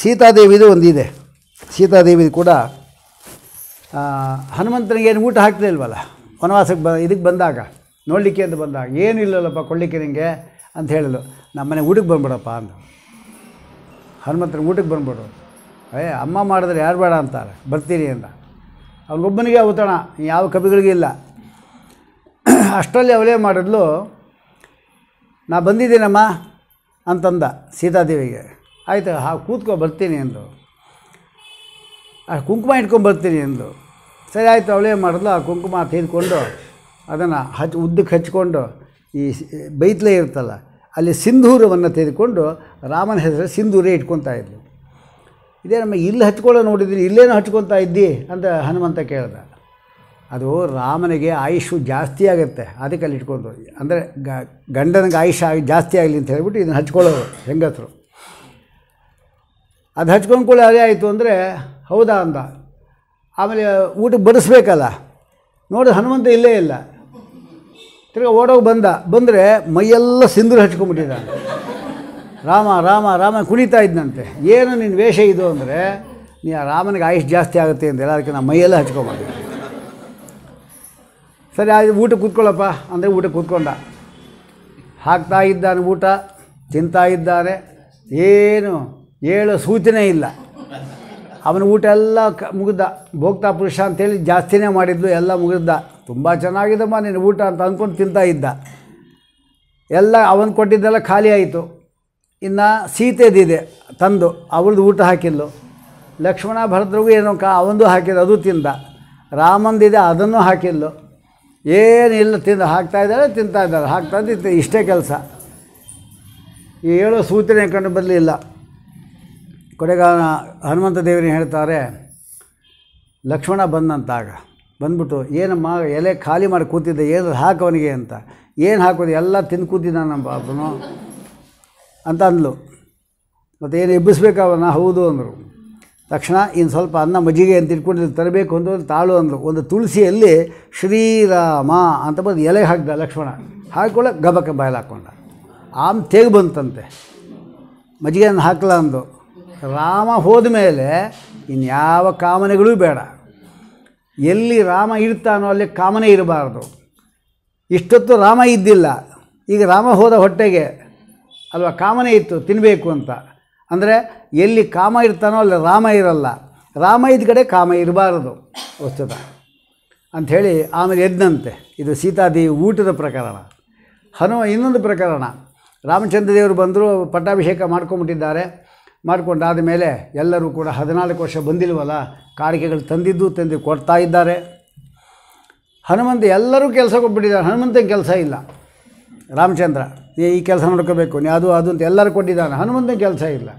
ಸೀತಾದೇವಿದು ಒಂದಿದೆ ಸೀತಾದೇವಿ ಕೂಡ ಹನುಮಂತನಿಗೆ ಏನು ಊಟ ಇಲ್ವಲ್ಲ ವನವಾಸಕ್ಕೆ ಬ ಇದಕ್ಕೆ ಬಂದಾಗ ನೋಡಲಿಕ್ಕೆ ಅಂತ ಬಂದಾಗ ಇಲ್ಲಲ್ಲಪ್ಪ ಕೊಡಲಿಕ್ಕೆ ನಿಮಗೆ ಅಂತ ಹೇಳಿದ್ಲು ನಮ್ಮ ಮನೆ ಊಟಕ್ಕೆ ಬಂದ್ಬಿಡಪ್ಪ ಅಂತ ಹನುಮಂತನ ಊಟಕ್ಕೆ ಬಂದ್ಬಿಡು ಏ ಅಮ್ಮ ಮಾಡಿದ್ರೆ ಯಾರು ಬೇಡ ಅಂತಾರೆ ಬರ್ತೀನಿ ಅಂತ ಅವ್ರಿಗೊಬ್ಬನಿಗೆ ಅವತಣ ಯಾವ ಕವಿಗಳಿಗಿಲ್ಲ ಅಷ್ಟರಲ್ಲಿ ಅವಲೇ ಮಾಡಿದ್ಲು ನಾ ಬಂದಿದ್ದೀನಮ್ಮ ಅಂತಂದ ಸೀತಾದೇವಿಗೆ ಆಯಿತು ಹಾ ಕೂತ್ಕೊ ಬರ್ತೀನಿ ಅಂದರು ಆ ಕುಂಕುಮ ಇಟ್ಕೊಂಡು ಬರ್ತೀನಿ ಎಂದು ಸರಿ ಆಯಿತು ಅವಳೇ ಮಾಡಿದ್ಲು ಆ ಕುಂಕುಮ ತೆಗೆದುಕೊಂಡು ಅದನ್ನು ಹಚ್ಚಿ ಉದ್ದಕ್ಕೆ ಹಚ್ಕೊಂಡು ಈ ಬೈತ್ಲೇ ಇರ್ತಲ್ಲ ಅಲ್ಲಿ ಸಿಂಧೂರವನ್ನು ತೆಗೆದುಕೊಂಡು ರಾಮನ ಹೆಸರು ಸಿಂಧೂರೇ ಇಟ್ಕೊತಾ ಇದ್ಲು ಇದೇ ನಮ್ಮ ಇಲ್ಲಿ ಹಚ್ಕೊಳ್ಳೋ ನೋಡಿದ್ದೀನಿ ಇಲ್ಲೇನು ಹಚ್ಕೊತಾ ಇದ್ದಿ ಅಂತ ಹನುಮಂತ ಕೇಳ್ದ ಅದು ರಾಮನಿಗೆ ಆಯುಷು ಜಾಸ್ತಿ ಆಗುತ್ತೆ ಅದಕ್ಕೆ ಅಲ್ಲಿ ಇಟ್ಕೊಂಡು ಅಂದರೆ ಗ ಗಂಡನಿಗೆ ಆಯುಷ ಜಾಸ್ತಿ ಆಗಲಿ ಅಂತ ಹೇಳಿಬಿಟ್ಟು ಇದನ್ನು ಹಚ್ಕೊಳ್ಳೋರು ಹೆಂಗಸರು ಅದು ಹಚ್ಕೊಂಡು ಅದೇ ಆಯಿತು ಅಂದರೆ ಹೌದಾ ಅಂದ ಆಮೇಲೆ ಊಟಕ್ಕೆ ಬರೆಸ್ಬೇಕಲ್ಲ ನೋಡಿ ಹನುಮಂತ ಇಲ್ಲೇ ಇಲ್ಲ ತಿರ್ಗ ಓಡೋಗಿ ಬಂದ ಬಂದರೆ ಮೈಯೆಲ್ಲ ಸಿಂಧೂರು ಹಚ್ಕೊಂಡ್ಬಿಟ್ಟಿದ್ದ ರಾಮ ರಾಮ ರಾಮ ಕುಣಿತಾ ಇದ್ದಂತೆ ಏನು ನಿನ್ನ ವೇಷ ಇದು ಅಂದರೆ ನೀ ರಾಮನಿಗೆ ಆಯುಷ್ ಜಾಸ್ತಿ ಆಗುತ್ತೆ ಅಂತ ಅದಕ್ಕೆ ನಾನು ಮೈಯೆಲ್ಲ ಹಚ್ಕೊಬಾರ್ದು ಸರಿ ಆಯಿತು ಊಟ ಕೂತ್ಕೊಳ್ಳಪ್ಪ ಅಂದರೆ ಊಟ ಕೂತ್ಕೊಂಡ ಹಾಕ್ತಾ ಇದ್ದಾನೆ ಊಟ ತಿಂತಾ ಇದ್ದಾನೆ ಏನು ಹೇಳೋ ಸೂಚನೆ ಇಲ್ಲ ಅವನ ಊಟ ಎಲ್ಲ ಕ ಮುಗಿದ ಭೋಗ್ತಾ ಪುರುಷ ಅಂತೇಳಿ ಜಾಸ್ತಿನೇ ಮಾಡಿದ್ದು ಎಲ್ಲ ಮುಗಿದ ತುಂಬ ಚೆನ್ನಾಗಿದೆಮ್ಮ ನಿನ್ನ ಊಟ ಅಂತ ಅಂದ್ಕೊಂಡು ತಿಂತಾ ಇದ್ದ ಎಲ್ಲ ಅವನು ಕೊಟ್ಟಿದ್ದೆಲ್ಲ ಖಾಲಿ ಆಯಿತು ಇನ್ನು ಸೀತೆದಿದೆ ತಂದು ಅವ್ರದ್ದು ಊಟ ಹಾಕಿದ್ಲು ಲಕ್ಷ್ಮಣ ಭರದ್ರಿಗೂ ಏನೋ ಕ ಅವಂದು ಹಾಕಿದ್ದು ಅದು ತಿಂದ ರಾಮಂದಿದೆ ಅದನ್ನು ಹಾಕಿದ್ಲು ಏನಿಲ್ಲ ತಿಂದು ಹಾಕ್ತಾ ಇದ್ದಾರೆ ತಿಂತಾ ಇದ್ದಾರೆ ಹಾಕ್ತಾ ಇಷ್ಟೇ ಕೆಲಸ ಏಳು ಸೂಚನೆ ಕಂಡು ಬರಲಿಲ್ಲ ಕೊಡೆಗಾಲ ಹನುಮಂತ ದೇವರು ಹೇಳ್ತಾರೆ ಲಕ್ಷ್ಮಣ ಬಂದಂತಾಗ ಬಂದ್ಬಿಟ್ಟು ಏನಮ್ಮ ಎಲೆ ಖಾಲಿ ಮಾಡಿ ಕೂತಿದ್ದೆ ಏನು ಹಾಕವನಿಗೆ ಅಂತ ಏನು ಹಾಕೋದು ಎಲ್ಲ ತಿಂದು ಕೂತಿದ್ದ ನಮ್ಮ ಬಾಪನು ಅಂತ ಅಂದ್ಲು ಮತ್ತು ಏನು ಎಬ್ಬಿಸ್ಬೇಕವನ್ನ ಹೌದು ಅಂದರು ತಕ್ಷಣ ಇನ್ನು ಸ್ವಲ್ಪ ಅನ್ನ ಮಜ್ಜಿಗೆ ಅಂತ ಇಟ್ಕೊಂಡು ತರಬೇಕು ಅಂತ ತಾಳು ಅಂದರು ಒಂದು ತುಳಸಿಯಲ್ಲಿ ಶ್ರೀರಾಮ ಅಂತ ಬಂದು ಎಲೆ ಹಾಕಿದ ಲಕ್ಷ್ಮಣ ಹಾಕೊಳ್ಳೋಕೆ ಗಬಕ್ಕೆ ಹಾಕ್ಕೊಂಡ ಆಮ್ ತೇಗ ಬಂತಂತೆ ಮಜ್ಜಿಗೆಯನ್ನು ಹಾಕಲ ಅಂದು ರಾಮ ಹೋದ ಮೇಲೆ ಇನ್ಯಾವ ಕಾಮನೆಗಳೂ ಬೇಡ ಎಲ್ಲಿ ರಾಮ ಇರ್ತಾನೋ ಅಲ್ಲಿ ಕಾಮನೆ ಇರಬಾರ್ದು ಇಷ್ಟೊತ್ತು ರಾಮ ಇದ್ದಿಲ್ಲ ಈಗ ರಾಮ ಹೋದ ಹೊಟ್ಟೆಗೆ ಅಲ್ವಾ ಕಾಮನೆ ಇತ್ತು ತಿನ್ನಬೇಕು ಅಂತ ಅಂದರೆ ಎಲ್ಲಿ ಕಾಮ ಇರ್ತಾನೋ ಅಲ್ಲಿ ರಾಮ ಇರಲ್ಲ ರಾಮ ಇದ್ದ ಕಡೆ ಕಾಮ ಇರಬಾರದು ವಸ್ತುತ ಅಂಥೇಳಿ ಆಮೇಲೆ ಎದ್ದಂತೆ ಇದು ಸೀತಾದೇವಿ ಊಟದ ಪ್ರಕರಣ ಹನುಮ ಇನ್ನೊಂದು ಪ್ರಕರಣ ರಾಮಚಂದ್ರ ದೇವರು ಬಂದರು ಪಟ್ಟಾಭಿಷೇಕ ಮಾಡ್ಕೊಂಬಿಟ್ಟಿದ್ದಾರೆ ಮಾಡಿಕೊಂಡಾದ ಮೇಲೆ ಎಲ್ಲರೂ ಕೂಡ ಹದಿನಾಲ್ಕು ವರ್ಷ ಬಂದಿಲ್ವಲ್ಲ ಕಾಣಿಕೆಗಳು ತಂದಿದ್ದು ತಂದು ಕೊಡ್ತಾ ಇದ್ದಾರೆ ಹನುಮಂತ ಎಲ್ಲರೂ ಕೆಲಸ ಕೊಟ್ಬಿಟ್ಟಿದ್ದಾರೆ ಹನುಮಂತನ ಕೆಲಸ ಇಲ್ಲ ರಾಮಚಂದ್ರ ನೀ ಈ ಕೆಲಸ ನೋಡ್ಕೋಬೇಕು ನೀ ಅದು ಅದು ಅಂತ ಎಲ್ಲರೂ ಕೊಟ್ಟಿದ್ದಾನೆ ಹನುಮಂತನ ಕೆಲಸ ಇಲ್ಲ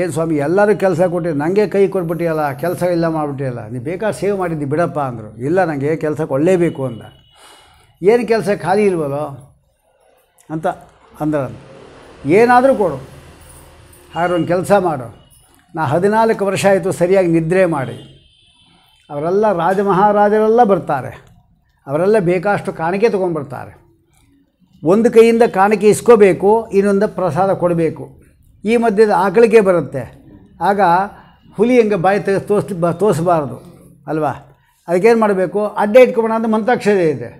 ಏನು ಸ್ವಾಮಿ ಎಲ್ಲರೂ ಕೆಲಸ ಕೊಟ್ಟಿರಿ ನನಗೆ ಕೈ ಕೊಟ್ಬಿಟ್ಟಿಯಲ್ಲ ಕೆಲಸ ಇಲ್ಲ ಮಾಡಿಬಿಟ್ಟಿಯಲ್ಲ ನೀ ಬೇಕಾದ ಸೇವ್ ಮಾಡಿದ್ದು ಬಿಡಪ್ಪ ಅಂದರು ಇಲ್ಲ ನನಗೆ ಕೆಲಸಕ್ಕೆ ಒಳ್ಳೇಬೇಕು ಅಂತ ಏನು ಕೆಲಸ ಖಾಲಿ ಇಲ್ವಲ್ಲೋ ಅಂತ ಅಂದ್ರೆ ಏನಾದರೂ ಕೊಡು ಹಾಗಾದ್ರೆ ಒಂದು ಕೆಲಸ ಮಾಡು ನಾ ಹದಿನಾಲ್ಕು ವರ್ಷ ಆಯಿತು ಸರಿಯಾಗಿ ನಿದ್ರೆ ಮಾಡಿ ಅವರೆಲ್ಲ ಮಹಾರಾಜರೆಲ್ಲ ಬರ್ತಾರೆ ಅವರೆಲ್ಲ ಬೇಕಾಷ್ಟು ಕಾಣಿಕೆ ತೊಗೊಂಡ್ಬರ್ತಾರೆ ಒಂದು ಕೈಯಿಂದ ಕಾಣಿಕೆ ಇಸ್ಕೋಬೇಕು ಇನ್ನೊಂದು ಪ್ರಸಾದ ಕೊಡಬೇಕು ಈ ಮಧ್ಯದ ಆಕಳಿಕೆ ಬರುತ್ತೆ ಆಗ ಹುಲಿ ಹೆಂಗೆ ಬಾಯಿ ತೆಗೆದು ತೋರಿಸ್ ಬ ತೋರಿಸಬಾರ್ದು ಅಲ್ವಾ ಅದಕ್ಕೇನು ಮಾಡಬೇಕು ಅಡ್ಡ ಇಟ್ಕೊಬೋಣ ಅಂತ ಮಂತ್ರಾಕ್ಷರ ಇದೆ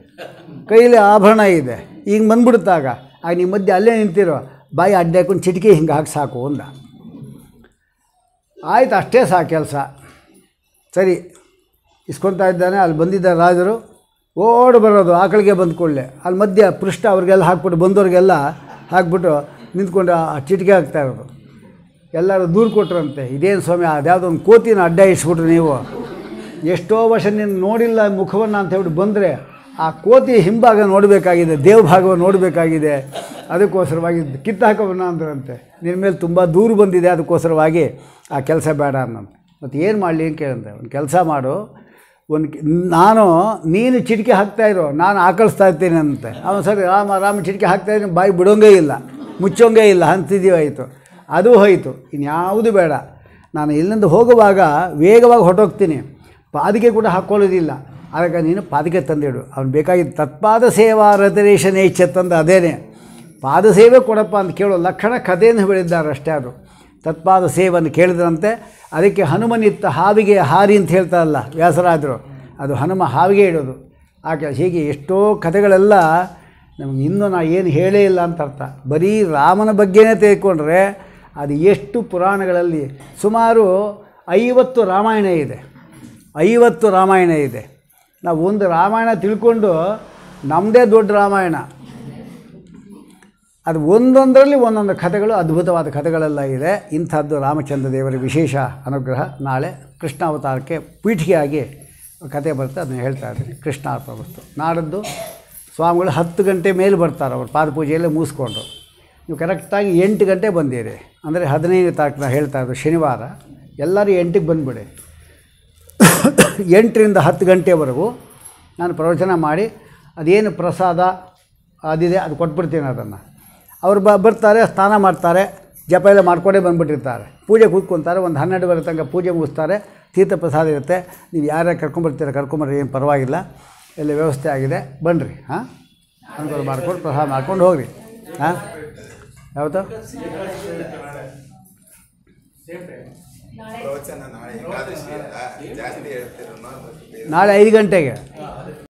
ಕೈಯಲ್ಲಿ ಆಭರಣ ಇದೆ ಈಗ ಬಂದ್ಬಿಡುತ್ತಾಗ ಆಗ ನಿಮ್ಮ ಮಧ್ಯೆ ಅಲ್ಲೇ ನಿಂತಿರೋ ಬಾಯಿ ಅಡ್ಡಾಕೊಂಡು ಚಿಟಿಕೆ ಹಿಂಗೆ ಹಾಕಿ ಸಾಕು ಅಂದ ಆಯ್ತು ಅಷ್ಟೇ ಸಾಕು ಕೆಲಸ ಸರಿ ಇಸ್ಕೊತಾ ಇದ್ದಾನೆ ಅಲ್ಲಿ ಬಂದಿದ್ದ ರಾಜರು ಓಡಿ ಬರೋದು ಆಕಳಿಗೆ ಬಂದ್ಕೊಳ್ಳೆ ಅಲ್ಲಿ ಮಧ್ಯ ಪೃಷ್ಠ ಅವ್ರಿಗೆಲ್ಲ ಹಾಕ್ಬಿಟ್ಟು ಬಂದವ್ರಿಗೆಲ್ಲ ಹಾಕ್ಬಿಟ್ಟು ನಿಂತ್ಕೊಂಡು ಆ ಚಿಟಿಕೆ ಹಾಕ್ತಾ ಇರೋದು ಎಲ್ಲರೂ ದೂರು ಕೊಟ್ರಂತೆ ಇದೇನು ಸ್ವಾಮಿ ಅದ್ಯಾವುದೋ ಒಂದು ಕೋತಿನ ಅಡ್ಡ ಇಸ್ಬಿಟ್ರು ನೀವು ಎಷ್ಟೋ ವರ್ಷ ನೀನು ನೋಡಿಲ್ಲ ಮುಖವನ್ನು ಅಂತ ಹೇಳ್ಬಿಟ್ಟು ಬಂದರೆ ಆ ಕೋತಿ ಹಿಂಭಾಗ ನೋಡಬೇಕಾಗಿದೆ ದೇವಭಾಗವನ್ನು ನೋಡಬೇಕಾಗಿದೆ ಅದಕ್ಕೋಸ್ಕರವಾಗಿ ಕಿತ್ತು ಹಾಕೋಣ ಅಂದ್ರಂತೆ ನಿನ್ನ ಮೇಲೆ ತುಂಬ ದೂರ ಬಂದಿದೆ ಅದಕ್ಕೋಸ್ಕರವಾಗಿ ಆ ಕೆಲಸ ಬೇಡ ಅನ್ನಂತೆ ಮತ್ತು ಏನು ಮಾಡಲಿ ಅಂತ ಕೇಳಂತೆ ಒಂದು ಕೆಲಸ ಮಾಡು ಒಂದು ನಾನು ನೀನು ಚಿಟಿಕೆ ಹಾಕ್ತಾಯಿರೋ ನಾನು ಆಕಳಿಸ್ತಾ ಇರ್ತೀನಿ ಅಂತೆ ಅವನು ಸರಿ ರಾಮ ರಾಮ ಚಿಟಿಕೆ ಹಾಕ್ತಾ ಇದ್ದೀನಿ ಬಾಯಿ ಬಿಡೋಂಗೇ ಇಲ್ಲ ಮುಚ್ಚೋಂಗೇ ಇಲ್ಲ ಅಂತಿದ್ದೀವಿ ಆಯಿತು ಅದು ಹೋಯಿತು ಇನ್ಯಾವುದು ಬೇಡ ನಾನು ಇಲ್ಲಿಂದ ಹೋಗುವಾಗ ವೇಗವಾಗಿ ಹೊಟ್ಟೋಗ್ತೀನಿ ಪಾದಿಕೆ ಕೂಡ ಹಾಕ್ಕೊಳ್ಳೋದಿಲ್ಲ ಆದಾಗ ನೀನು ಪಾದಿಕೆ ತಂದಿಡು ಅವ್ನು ಬೇಕಾಗಿದ್ದ ತತ್ಪಾದ ಸೇವಾ ಇಚ್ಛೆ ತಂದು ಅದೇನೇ ಸೇವೆ ಕೊಡಪ್ಪ ಅಂತ ಕೇಳೋ ಲಕ್ಷಣ ಕಥೆಯನ್ನು ಹೇಳಿದ್ದಾರಷ್ಟೇ ಅಷ್ಟೇ ಅದು ತತ್ಪಾದ ಸೇವನ್ನು ಕೇಳಿದ್ರಂತೆ ಅದಕ್ಕೆ ಹನುಮನಿತ್ತ ಹಾವಿಗೆ ಹಾರಿ ಅಂತ ಹೇಳ್ತಾರಲ್ಲ ವ್ಯಾಸರಾದರು ಅದು ಹನುಮ ಹಾವಿಗೆ ಇಡೋದು ಆಕೆ ಹೀಗೆ ಎಷ್ಟೋ ಕಥೆಗಳೆಲ್ಲ ನಮಗೆ ಇನ್ನೂ ನಾ ಏನು ಹೇಳೇ ಇಲ್ಲ ಅಂತ ಅರ್ಥ ಬರೀ ರಾಮನ ಬಗ್ಗೆನೇ ತೆಗೆದುಕೊಂಡ್ರೆ ಅದು ಎಷ್ಟು ಪುರಾಣಗಳಲ್ಲಿ ಸುಮಾರು ಐವತ್ತು ರಾಮಾಯಣ ಇದೆ ಐವತ್ತು ರಾಮಾಯಣ ಇದೆ ನಾವು ಒಂದು ರಾಮಾಯಣ ತಿಳ್ಕೊಂಡು ನಮ್ಮದೇ ದೊಡ್ಡ ರಾಮಾಯಣ ಅದು ಒಂದೊಂದರಲ್ಲಿ ಒಂದೊಂದು ಕಥೆಗಳು ಅದ್ಭುತವಾದ ಕಥೆಗಳೆಲ್ಲ ಇದೆ ಇಂಥದ್ದು ರಾಮಚಂದ್ರ ದೇವರ ವಿಶೇಷ ಅನುಗ್ರಹ ನಾಳೆ ಕೃಷ್ಣಾವತಾರಕ್ಕೆ ಪೀಠಿಗೆಯಾಗಿ ಕತೆ ಬರುತ್ತೆ ಅದನ್ನು ಹೇಳ್ತಾ ಇದ್ದೀನಿ ಕೃಷ್ಣಾರ್ಪ ಬರ್ತು ನಾಡದ್ದು ಸ್ವಾಮಿಗಳು ಹತ್ತು ಗಂಟೆ ಮೇಲೆ ಬರ್ತಾರೆ ಅವರು ಪಾದಪೂಜೆಯಲ್ಲೇ ಮುಗಿಸ್ಕೊಂಡು ನೀವು ಕರೆಕ್ಟಾಗಿ ಎಂಟು ಗಂಟೆ ಬಂದಿರಿ ಅಂದರೆ ಹದಿನೈದನೇ ತಾರೀಕು ನಾವು ಹೇಳ್ತಾ ಶನಿವಾರ ಎಲ್ಲರೂ ಎಂಟಿಗೆ ಬಂದುಬಿಡಿ ಎಂಟರಿಂದ ಹತ್ತು ಗಂಟೆವರೆಗೂ ನಾನು ಪ್ರವಚನ ಮಾಡಿ ಅದೇನು ಪ್ರಸಾದ ಅದಿದೆ ಅದು ಕೊಟ್ಬಿಡ್ತೀನಿ ಅದನ್ನು ಅವ್ರು ಬ ಬರ್ತಾರೆ ಸ್ನಾನ ಮಾಡ್ತಾರೆ ಜಪ ಎಲ್ಲ ಮಾಡ್ಕೊಂಡೇ ಬಂದುಬಿಟ್ಟಿರ್ತಾರೆ ಪೂಜೆ ಕೂತ್ಕೊತಾರೆ ಒಂದು ಹನ್ನೆರಡುವರೆ ತನಕ ಪೂಜೆ ಮುಗಿಸ್ತಾರೆ ತೀರ್ಥ ಪ್ರಸಾದ ಇರುತ್ತೆ ನೀವು ಯಾರ್ಯಾರು ಕರ್ಕೊಂಬರ್ತೀರ ಕರ್ಕೊಂಬರ್ರಿ ಏನು ಪರವಾಗಿಲ್ಲ ಎಲ್ಲ ವ್ಯವಸ್ಥೆ ಆಗಿದೆ ಬನ್ನಿರಿ ಹಾಂ ಅನುಕೂಲ ಮಾಡ್ಕೊಂಡು ಪ್ರಸಾದ ಮಾಡ್ಕೊಂಡು ಹೋಗಿರಿ ಹಾಂ ಯಾವತ್ತು ನಾಳೆ ಐದು ಗಂಟೆಗೆ